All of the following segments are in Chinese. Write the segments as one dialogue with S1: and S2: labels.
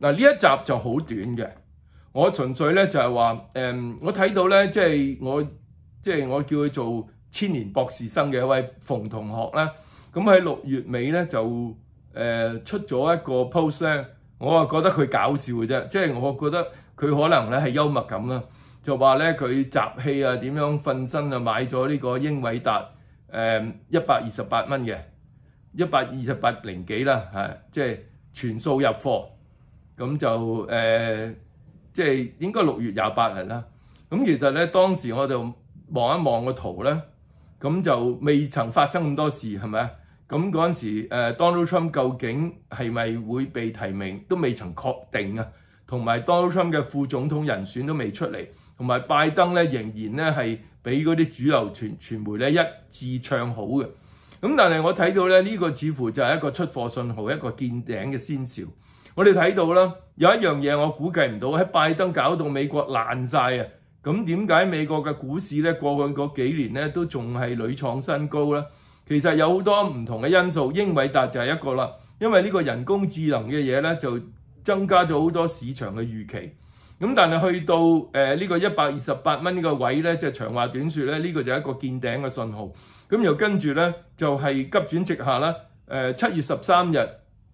S1: 嗱呢一集就好短嘅，我純粹咧就係話誒，我睇到咧，即係我即係我叫佢做千年博士生嘅一位馮同學啦。咁喺六月尾咧就誒出咗一個 post 咧，我啊覺得佢搞笑嘅啫，即係我覺得佢可能咧係幽默感啦，就話咧佢集氣啊，點樣瞓身啊，買咗呢個英偉達誒一百二十八蚊嘅一百二十八零幾啦，即係全數入貨。咁就誒，即係應該六月廿八日啦。咁其實咧，當時我就望一望個圖咧，咁就未曾發生咁多事，係咪啊？咁嗰陣時，Donald Trump 究竟係咪會被提名都未曾確定啊？同埋 Donald Trump 嘅副總統人選都未出嚟，同埋拜登咧仍然咧係俾嗰啲主流傳傳媒咧一致唱好嘅。咁但係我睇到咧，呢個似乎就係一個出貨信號，一個見頂嘅先兆。我哋睇到啦，有一樣嘢我估計唔到，喺拜登搞到美國爛晒啊！咁點解美國嘅股市咧過去嗰幾年咧都仲係屢創新高咧？其實有好多唔同嘅因素，英偉達就係一個啦，因為呢個人工智能嘅嘢咧就增加咗好多市場嘅預期。咁但係去到誒呢個一百二十八蚊呢個位咧，即係長話短説咧，呢個就係一個見頂嘅信號。咁又跟住咧就係急轉直下啦。誒七月十三日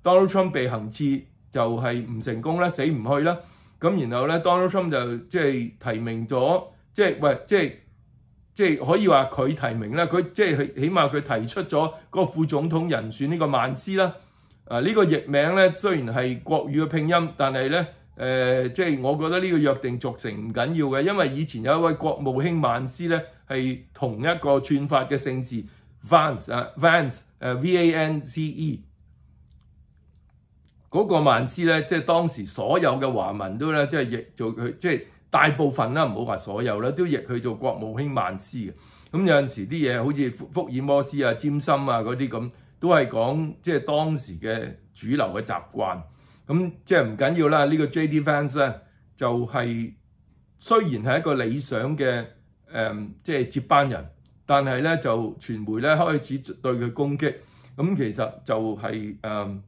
S1: Donald Trump 被行刺。就係唔成功啦，死唔去啦。咁然後咧，Donald Trump 就即係提名咗，即係喂，即係即係可以話佢提名啦。佢即係起碼佢提出咗個副總統人選呢個曼斯啦。啊，呢個譯名咧雖然係國語嘅拼音，但係咧誒，即係我覺得呢個約定俗成唔緊要嘅，因為以前有一位國務卿曼斯咧係同一個串法嘅姓氏 Vance，Vance，V-A-N-C-E。嗰個曼斯咧，即係當時所有嘅華文都咧，即係譯做佢，即係大部分啦，唔好話所有啦，都譯佢做國務卿曼斯嘅。咁有陣時啲嘢好似福爾摩斯啊、尖心啊嗰啲咁，都係講即係當時嘅主流嘅習慣。咁即係唔緊要啦，呢個 J.D. f a n s 咧就係雖然係一個理想嘅誒，即係接班人，但係咧就傳媒咧開始對佢攻擊。咁其實就係誒。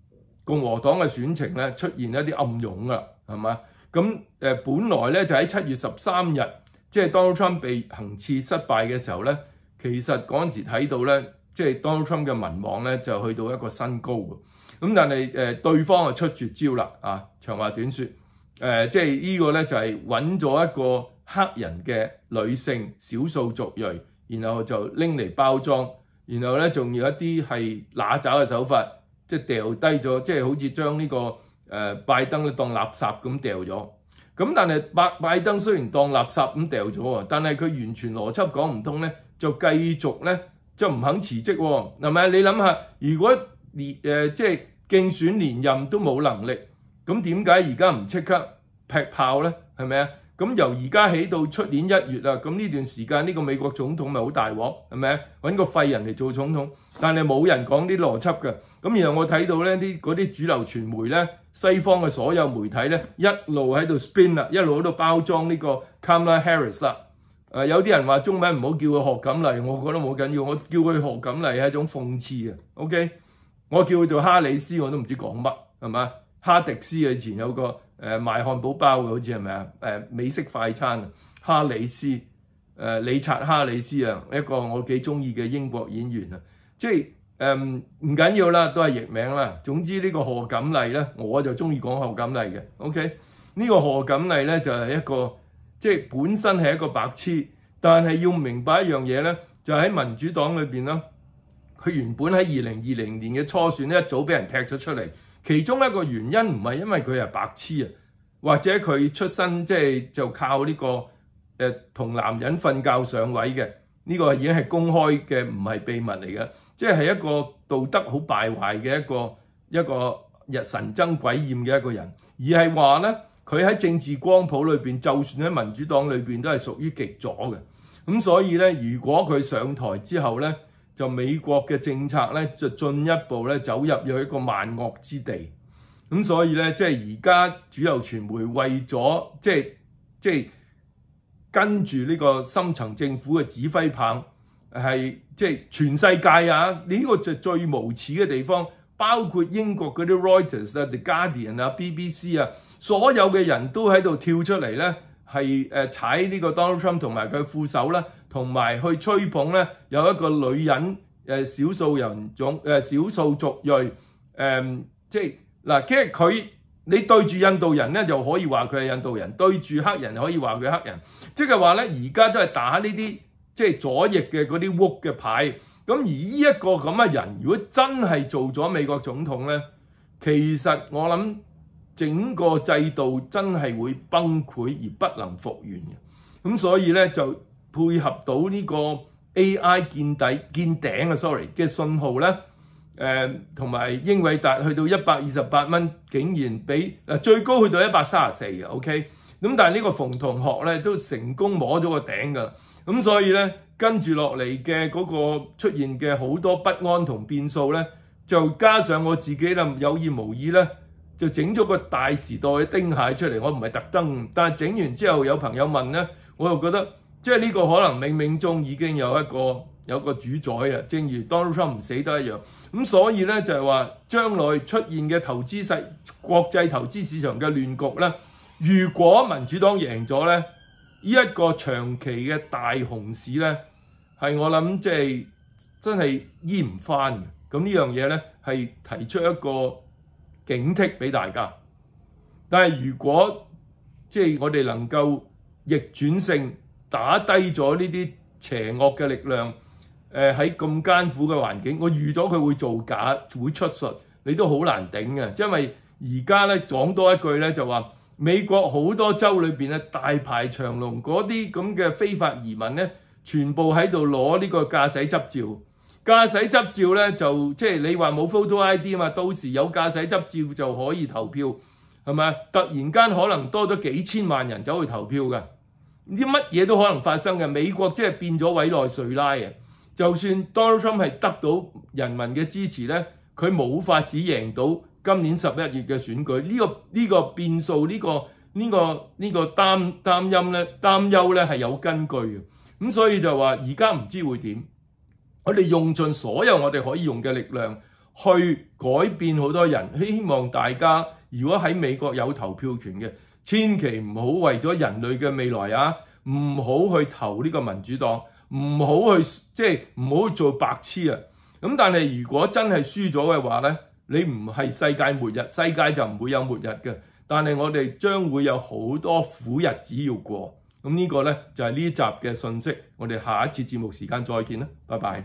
S1: 共和黨嘅選情咧出現一啲暗湧啊，係嘛？咁誒，本來咧就喺七月十三日，即係 Donald Trump 被行刺失敗嘅時候咧，其實嗰陣時睇到咧，即係 Donald Trump 嘅民望咧就去到一個新高㗎。咁但係誒，對方啊出絕招啦啊！長話短説，誒即係呢個咧就係揾咗一個黑人嘅女性少數族裔，然後就拎嚟包裝，然後咧仲有一啲係拿走嘅手法。即係掉低咗，即係好似將呢個誒拜登咧當垃圾咁掉咗。咁但係白拜登雖然當垃圾咁掉咗喎，但係佢完全邏輯講唔通咧，就繼續咧就唔肯辭職喎。係咪你諗下，如果連誒即係競選連任都冇能力，咁點解而家唔即刻劈炮咧？係咪啊？咁由而家起到出年一月啦，咁呢段時間呢個美國總統咪好大鑊，係咪？揾個廢人嚟做總統，但係冇人講啲邏輯嘅。咁然後我睇到咧，啲嗰啲主流傳媒咧，西方嘅所有媒體咧，一路喺度 spin 啦，一路喺度包裝呢個 Camila Harris 啦。誒，有啲人話中文唔好叫佢學錦麗，我覺得冇緊要，我叫佢學錦麗係一種諷刺啊。OK，我叫佢做哈里斯我都唔知講乜，係嘛？哈迪斯以前有個。誒賣漢堡包嘅好似係咪啊？誒美式快餐，哈里斯，誒理察哈里斯啊，一個我幾中意嘅英國演員啊，即係誒唔緊要啦，都係譯名啦。總之呢個何錦麗咧，我就中意講何錦麗嘅。OK，呢個何錦麗咧就係一個即係本身係一個白痴，但係要明白一樣嘢咧，就喺民主黨裏邊啦。佢原本喺二零二零年嘅初選一早俾人踢咗出嚟。其中一個原因唔係因為佢係白痴啊，或者佢出身即係就靠呢個誒同男人瞓覺上位嘅，呢個已經係公開嘅，唔係秘密嚟嘅，即係一個道德好敗壞嘅一個一個日神憎鬼厭嘅一個人，而係話咧佢喺政治光譜裏面，就算喺民主黨裏面都係屬於極左嘅。咁所以咧，如果佢上台之後咧，就美國嘅政策咧，就進一步咧走入有一個萬惡之地。咁所以咧，即係而家主流傳媒為咗即係即係跟住呢個深層政府嘅指揮棒，係即係全世界啊！呢個就最無恥嘅地方，包括英國嗰啲 Reuters 啊、The Guardian 啊、BBC 啊，所有嘅人都喺度跳出嚟咧，係誒踩呢個 Donald Trump 同埋佢副手啦。同埋去吹捧咧，有一個女人誒，少數人種誒，少數族裔誒，即係嗱，其實佢你對住印度人咧，就可以話佢係印度人；對住黑人，可以話佢黑人。即係話咧，而家都係打呢啲即係左翼嘅嗰啲 w 嘅牌。咁而呢一個咁嘅人，如果真係做咗美國總統咧，其實我諗整個制度真係會崩潰而不能復原嘅。咁所以咧就。配合到呢個 AI 見底見頂啊！Sorry 嘅信號咧，誒同埋英偉達去到一百二十八蚊，竟然比嗱最高去到一百三十四 o k 咁但係呢個馮同學咧都成功摸咗個頂噶，咁所以咧跟住落嚟嘅嗰個出現嘅好多不安同變數咧，就加上我自己啦有意無意咧就整咗個大時代嘅丁蟹出嚟，我唔係特登，但係整完之後有朋友問咧，我又覺得。即係呢個可能冥冥中已經有一個有個主宰啊，正如 Donald Trump 唔死都一樣咁，所以咧就係話將來出現嘅投資世國際投資市場嘅亂局咧，如果民主黨贏咗咧，呢一個長期嘅大熊市咧，係我諗即係真係醫唔翻嘅。咁呢樣嘢咧係提出一個警惕俾大家。但係如果即係我哋能夠逆轉性。打低咗呢啲邪惡嘅力量，誒喺咁艱苦嘅環境，我預咗佢會造假，會出術，你都好難頂嘅。因為而家咧講多一句咧，就話美國好多州裏邊咧大排長龍嗰啲咁嘅非法移民咧，全部喺度攞呢個駕駛執照，駕駛執照咧就即係你話冇 photo ID 啊嘛，到時有駕駛執照就可以投票，係咪？突然間可能多咗幾千萬人走去投票㗎。啲乜嘢都可能發生嘅，美國即係變咗委內瑞拉啊！就算 Donald Trump 係得到人民嘅支持咧，佢冇法子贏到今年十一月嘅選舉。呢個呢個變數，呢個呢個呢個擔擔憂咧，擔憂咧係有根據嘅。咁所以就話而家唔知會點。我哋用盡所有我哋可以用嘅力量去改變好多人，希望大家如果喺美國有投票權嘅。千祈唔好為咗人類嘅未來啊，唔好去投呢個民主黨，唔好去即係唔好做白痴啊！咁但係如果真係輸咗嘅話呢，你唔係世界末日，世界就唔會有末日嘅。但係我哋將會有好多苦日子要過。咁呢個呢，就係呢集嘅信息。我哋下一次節目時間再見啦，拜拜。